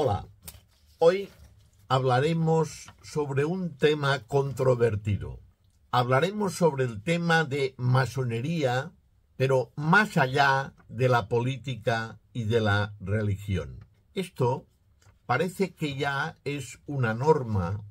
Hola, hoy hablaremos sobre un tema controvertido. Hablaremos sobre el tema de masonería, pero más allá de la política y de la religión. Esto parece que ya es una norma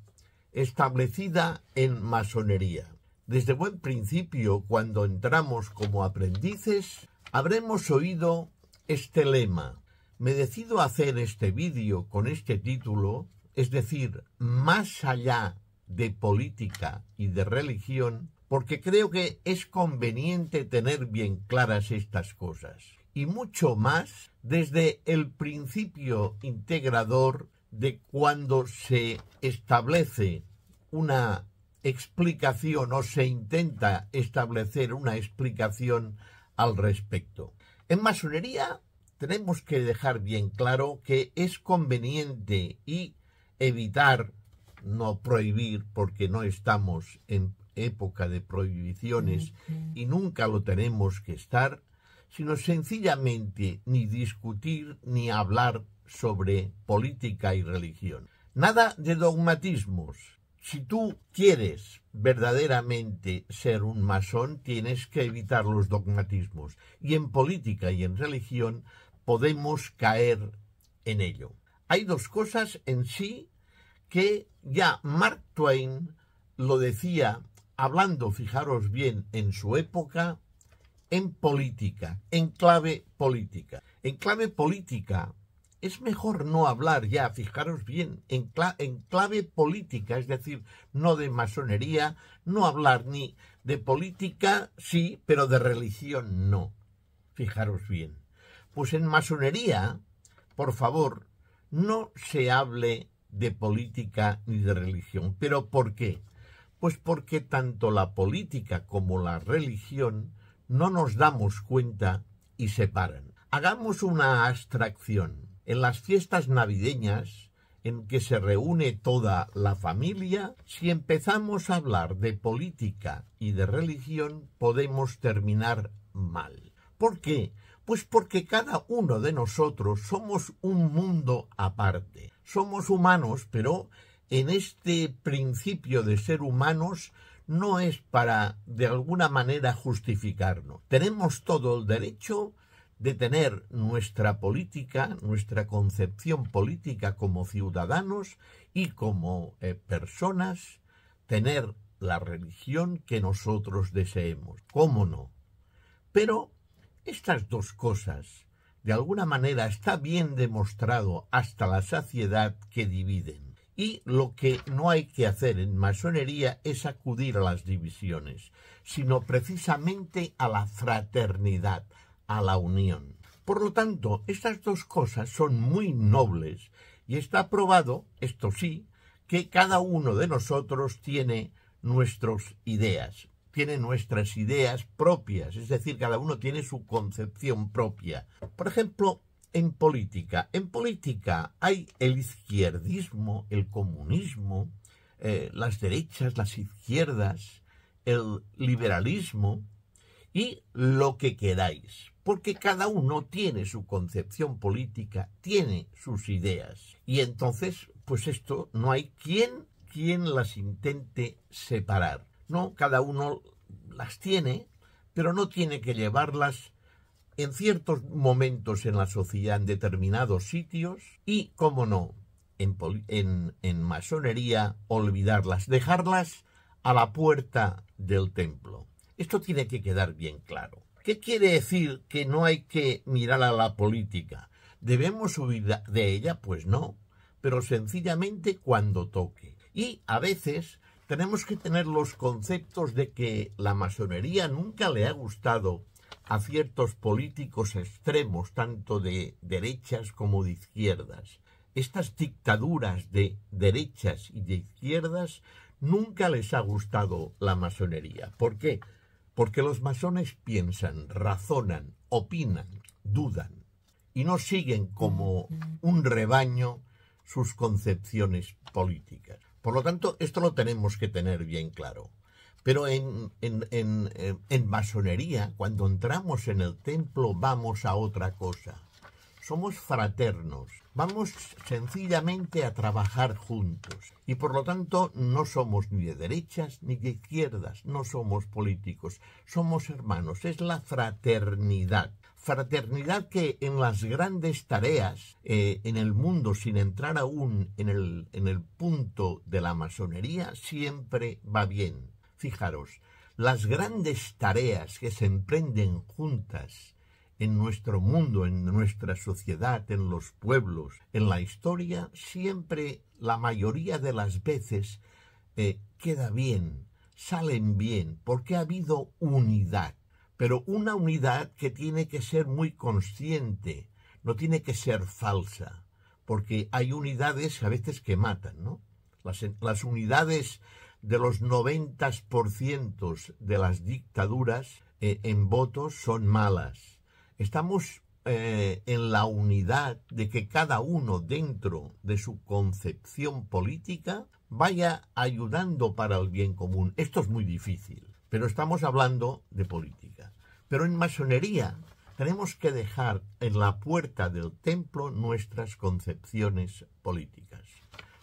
establecida en masonería. Desde buen principio, cuando entramos como aprendices, habremos oído este lema, me decido a hacer este vídeo con este título, es decir, más allá de política y de religión, porque creo que es conveniente tener bien claras estas cosas, y mucho más desde el principio integrador de cuando se establece una explicación o se intenta establecer una explicación al respecto. En masonería tenemos que dejar bien claro que es conveniente y evitar, no prohibir, porque no estamos en época de prohibiciones y nunca lo tenemos que estar, sino sencillamente ni discutir ni hablar sobre política y religión. Nada de dogmatismos. Si tú quieres verdaderamente ser un masón, tienes que evitar los dogmatismos. Y en política y en religión podemos caer en ello. Hay dos cosas en sí que ya Mark Twain lo decía hablando, fijaros bien, en su época, en política, en clave política. En clave política es mejor no hablar ya, fijaros bien, en, en clave política, es decir, no de masonería, no hablar ni de política, sí, pero de religión no. Fijaros bien. Pues en masonería, por favor, no se hable de política ni de religión. ¿Pero por qué? Pues porque tanto la política como la religión no nos damos cuenta y se paran. Hagamos una abstracción. En las fiestas navideñas, en que se reúne toda la familia, si empezamos a hablar de política y de religión, podemos terminar mal. ¿Por qué? Pues porque cada uno de nosotros somos un mundo aparte. Somos humanos, pero en este principio de ser humanos no es para de alguna manera justificarnos. Tenemos todo el derecho de tener nuestra política, nuestra concepción política como ciudadanos y como eh, personas, tener la religión que nosotros deseemos. ¿Cómo no? Pero estas dos cosas, de alguna manera, está bien demostrado hasta la saciedad que dividen. Y lo que no hay que hacer en masonería es acudir a las divisiones, sino precisamente a la fraternidad, a la unión. Por lo tanto, estas dos cosas son muy nobles y está probado, esto sí, que cada uno de nosotros tiene nuestras ideas, tiene nuestras ideas propias, es decir, cada uno tiene su concepción propia. Por ejemplo, en política. En política hay el izquierdismo, el comunismo, eh, las derechas, las izquierdas, el liberalismo y lo que queráis, porque cada uno tiene su concepción política, tiene sus ideas. Y entonces, pues esto no hay quien, quien las intente separar. No, cada uno las tiene, pero no tiene que llevarlas en ciertos momentos en la sociedad, en determinados sitios, y, cómo no, en, en masonería, olvidarlas, dejarlas a la puerta del templo. Esto tiene que quedar bien claro. ¿Qué quiere decir que no hay que mirar a la política? ¿Debemos huir de ella? Pues no, pero sencillamente cuando toque. Y a veces tenemos que tener los conceptos de que la masonería nunca le ha gustado a ciertos políticos extremos, tanto de derechas como de izquierdas. Estas dictaduras de derechas y de izquierdas nunca les ha gustado la masonería. ¿Por qué? Porque los masones piensan, razonan, opinan, dudan y no siguen como un rebaño sus concepciones políticas. Por lo tanto, esto lo tenemos que tener bien claro. Pero en, en masonería, cuando entramos en el templo, vamos a otra cosa somos fraternos, vamos sencillamente a trabajar juntos y por lo tanto no somos ni de derechas ni de izquierdas, no somos políticos, somos hermanos, es la fraternidad. Fraternidad que en las grandes tareas eh, en el mundo, sin entrar aún en el, en el punto de la masonería, siempre va bien. Fijaros, las grandes tareas que se emprenden juntas en nuestro mundo, en nuestra sociedad, en los pueblos, en la historia, siempre, la mayoría de las veces, eh, queda bien, salen bien, porque ha habido unidad, pero una unidad que tiene que ser muy consciente, no tiene que ser falsa, porque hay unidades a veces que matan, ¿no? Las, unidades de los 90% de las dictaduras eh, en votos son malas Estamos eh, en la unidad de que cada uno dentro de su concepción política vaya ayudando para el bien común. Esto es muy difícil, pero estamos hablando de política. Pero en masonería tenemos que dejar en la puerta del templo nuestras concepciones políticas.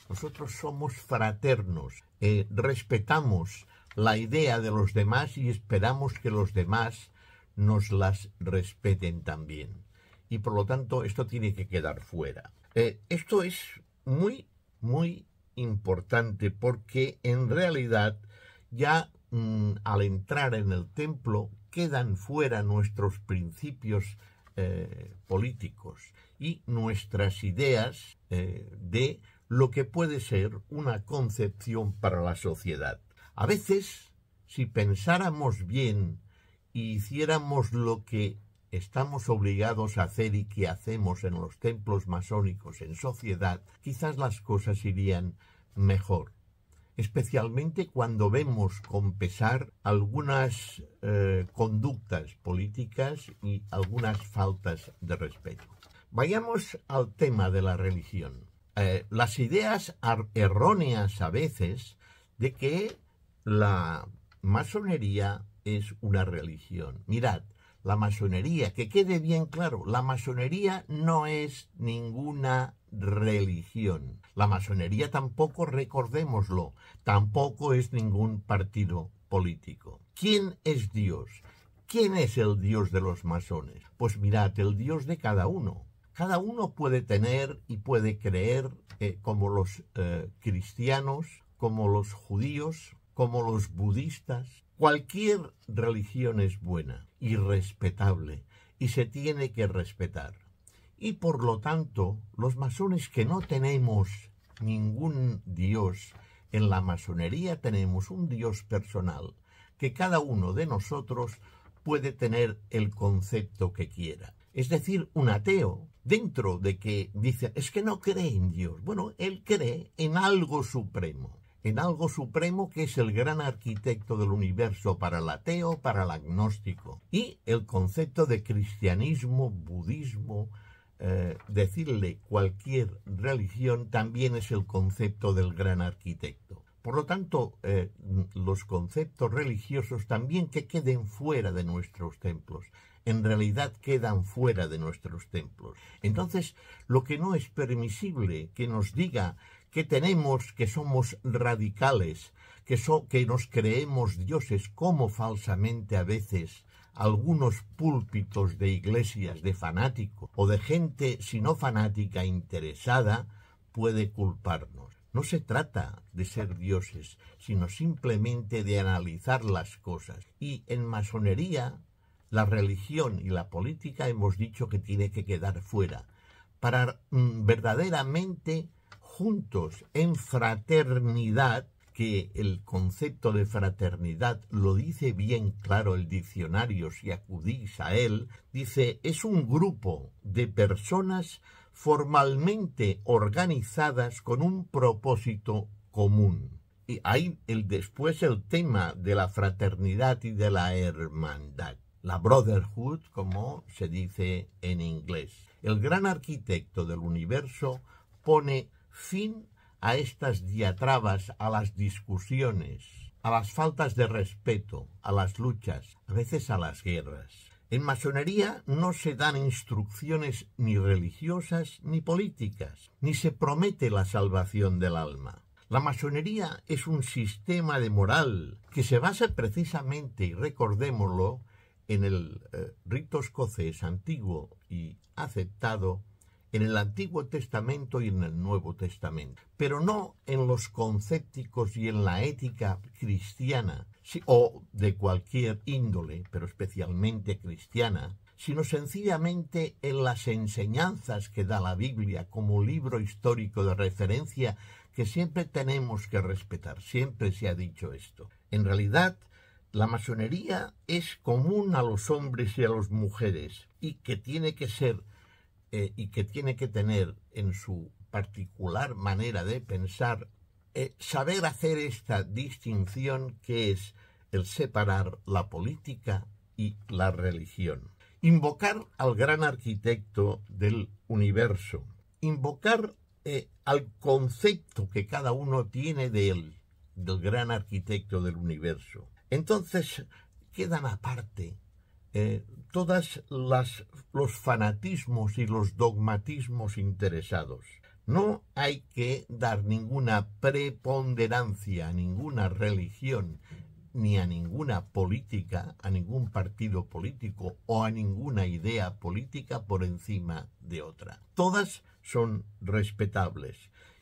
Nosotros somos fraternos, eh, respetamos la idea de los demás y esperamos que los demás nos las respeten también. Y por lo tanto, esto tiene que quedar fuera. Eh, esto es muy, muy importante porque en realidad ya mm, al entrar en el templo quedan fuera nuestros principios eh, políticos y nuestras ideas eh, de lo que puede ser una concepción para la sociedad. A veces, si pensáramos bien hiciéramos lo que estamos obligados a hacer y que hacemos en los templos masónicos en sociedad, quizás las cosas irían mejor, especialmente cuando vemos con pesar algunas eh, conductas políticas y algunas faltas de respeto. Vayamos al tema de la religión. Eh, las ideas erróneas a veces de que la masonería es una religión. Mirad, la masonería, que quede bien claro, la masonería no es ninguna religión. La masonería tampoco, recordémoslo, tampoco es ningún partido político. ¿Quién es Dios? ¿Quién es el Dios de los masones? Pues mirad, el Dios de cada uno. Cada uno puede tener y puede creer eh, como los eh, cristianos, como los judíos, como los budistas, cualquier religión es buena y respetable y se tiene que respetar. Y por lo tanto, los masones que no tenemos ningún dios, en la masonería tenemos un dios personal que cada uno de nosotros puede tener el concepto que quiera. Es decir, un ateo, dentro de que dice, es que no cree en Dios. Bueno, él cree en algo supremo en algo supremo que es el gran arquitecto del universo para el ateo, para el agnóstico. Y el concepto de cristianismo, budismo, eh, decirle cualquier religión también es el concepto del gran arquitecto. Por lo tanto, eh, los conceptos religiosos también que queden fuera de nuestros templos, en realidad quedan fuera de nuestros templos. Entonces, lo que no es permisible que nos diga que tenemos, que somos radicales, que, que nos creemos dioses, como falsamente a veces algunos púlpitos de iglesias de fanático o de gente, si no fanática, interesada, puede culparnos. No se trata de ser dioses, sino simplemente de analizar las cosas. Y en masonería, la religión y la política hemos dicho que tiene que quedar fuera para mm, verdaderamente juntos en fraternidad, que el concepto de fraternidad lo dice bien claro el diccionario si acudís a él, dice es un grupo de personas formalmente organizadas con un propósito común. Y hay el, después el tema de la fraternidad y de la hermandad, la brotherhood como se dice en inglés. El gran arquitecto del universo pone fin a estas diatrabas, a las discusiones, a las faltas de respeto, a las luchas, a veces a las guerras. En masonería no se dan instrucciones ni religiosas ni políticas, ni se promete la salvación del alma. La masonería es un sistema de moral que se basa precisamente, y recordémoslo, en el eh, rito escocés antiguo y aceptado en el Antiguo Testamento y en el Nuevo Testamento, pero no en los concépticos y en la ética cristiana o de cualquier índole, pero especialmente cristiana, sino sencillamente en las enseñanzas que da la Biblia como libro histórico de referencia que siempre tenemos que respetar, siempre se ha dicho esto. En realidad, la masonería es común a los hombres y a las mujeres y que tiene que ser eh, y que tiene que tener en su particular manera de pensar, eh, saber hacer esta distinción que es el separar la política y la religión. Invocar al gran arquitecto del universo, invocar eh, al concepto que cada uno tiene de él, del gran arquitecto del universo. Entonces quedan aparte eh, todos los fanatismos y los dogmatismos interesados. No hay que dar ninguna preponderancia a ninguna religión, ni a ninguna política, a ningún partido político o a ninguna idea política por encima de otra. Todas son respetables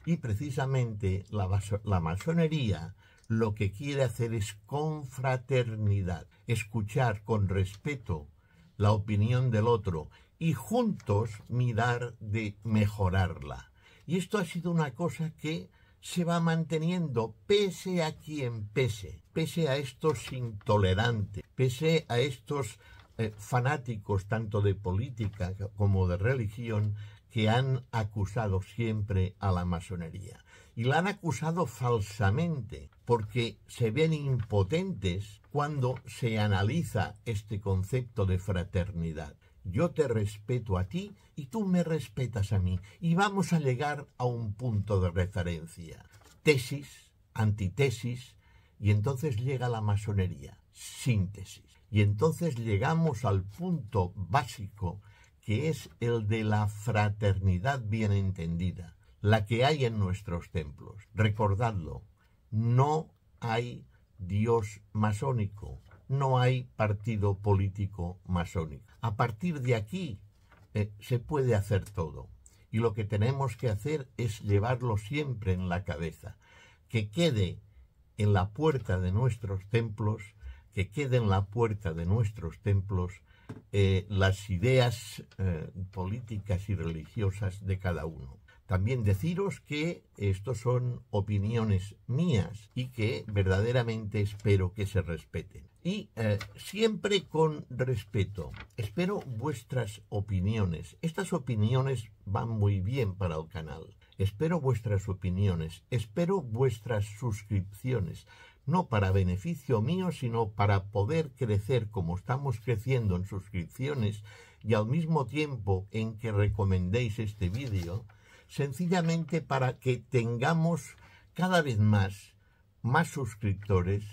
y precisamente la, la masonería lo que quiere hacer es confraternidad, escuchar con respeto la opinión del otro y juntos mirar de mejorarla. Y esto ha sido una cosa que se va manteniendo pese a quien pese, pese a estos intolerantes, pese a estos eh, fanáticos tanto de política como de religión que han acusado siempre a la masonería. Y la han acusado falsamente, porque se ven impotentes cuando se analiza este concepto de fraternidad. Yo te respeto a ti y tú me respetas a mí, y vamos a llegar a un punto de referencia. Tesis, antitesis, y entonces llega la masonería, síntesis. Y entonces llegamos al punto básico que es el de la fraternidad bien entendida, la que hay en nuestros templos. Recordadlo, no hay Dios masónico, no hay partido político masónico. A partir de aquí eh, se puede hacer todo y lo que tenemos que hacer es llevarlo siempre en la cabeza, que quede en la puerta de nuestros templos, que quede en la puerta de nuestros templos eh, las ideas eh, políticas y religiosas de cada uno. También deciros que estos son opiniones mías y que verdaderamente espero que se respeten. Y eh, siempre con respeto. Espero vuestras opiniones. Estas opiniones van muy bien para el canal. Espero vuestras opiniones. Espero vuestras suscripciones no para beneficio mío, sino para poder crecer como estamos creciendo en suscripciones y al mismo tiempo en que recomendéis este vídeo, sencillamente para que tengamos cada vez más, más suscriptores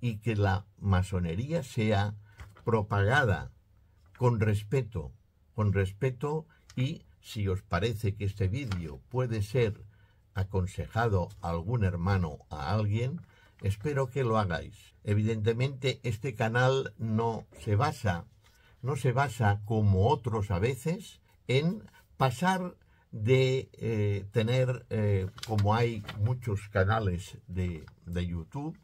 y que la masonería sea propagada con respeto, con respeto y si os parece que este vídeo puede ser aconsejado a algún hermano, a alguien, Espero que lo hagáis. Evidentemente este canal no se basa, no se basa como otros a veces en pasar de eh, tener, eh, como hay muchos canales de, YouTube,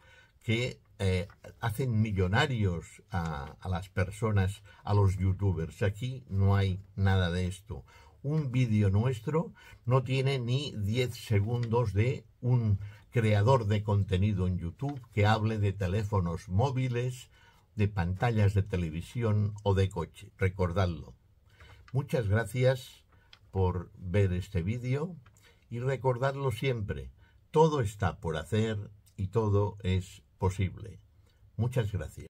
que eh, hacen millonarios a, a, las personas, a los youtubers. Aquí no hay nada de esto. Un vídeo nuestro no tiene ni 10 segundos de un creador de contenido en YouTube que hable de teléfonos móviles, de pantallas de televisión o de coche. Recordadlo. Muchas gracias por ver este vídeo y recordadlo siempre. Todo está por hacer y todo es posible. Muchas gracias.